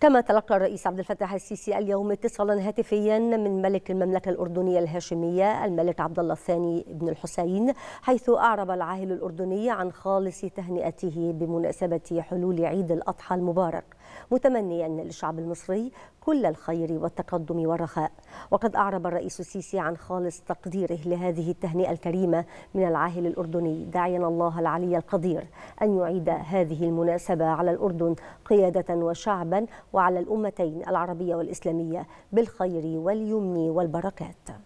كما تلقى الرئيس عبد الفتاح السيسي اليوم اتصالا هاتفيا من ملك المملكه الاردنيه الهاشميه الملك عبد الله الثاني بن الحسين حيث اعرب العاهل الاردني عن خالص تهنئته بمناسبه حلول عيد الاضحى المبارك متمنيا للشعب المصري كل الخير والتقدم والرخاء وقد اعرب الرئيس السيسي عن خالص تقديره لهذه التهنئه الكريمه من العاهل الاردني داعيا الله العلي القدير ان يعيد هذه المناسبه على الاردن قياده وشعبا وعلى الأمتين العربية والإسلامية بالخير واليمن والبركات